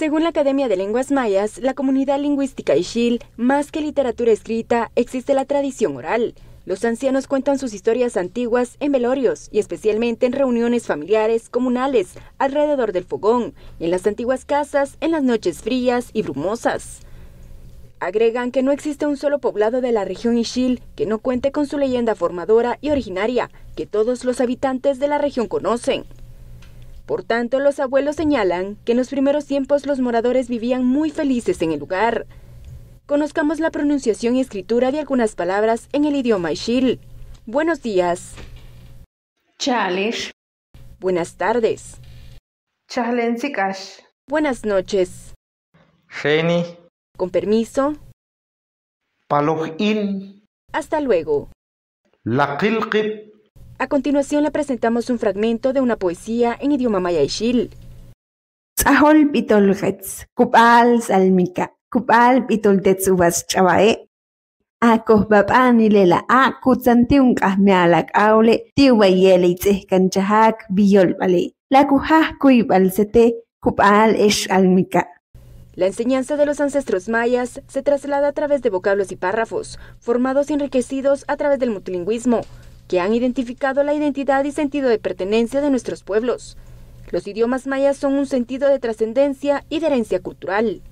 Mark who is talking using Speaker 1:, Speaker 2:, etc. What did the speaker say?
Speaker 1: Según la Academia de Lenguas Mayas, la comunidad lingüística Ishil, más que literatura escrita, existe la tradición oral. Los ancianos cuentan sus historias antiguas en velorios y especialmente en reuniones familiares, comunales, alrededor del fogón, en las antiguas casas, en las noches frías y brumosas. Agregan que no existe un solo poblado de la región Ishil que no cuente con su leyenda formadora y originaria, que todos los habitantes de la región conocen. Por tanto, los abuelos señalan que en los primeros tiempos los moradores vivían muy felices en el lugar. Conozcamos la pronunciación y escritura de algunas palabras en el idioma Ishil. Buenos días. Chales. Buenas tardes. Chalensikash. Buenas noches. Geni. Con permiso.
Speaker 2: Palojin.
Speaker 1: Hasta luego. A continuación le presentamos un fragmento de una poesía en idioma maya Sahol La La enseñanza de los ancestros mayas se traslada a través de vocablos y párrafos, formados y enriquecidos a través del multilingüismo que han identificado la identidad y sentido de pertenencia de nuestros pueblos. Los idiomas mayas son un sentido de trascendencia y de herencia cultural.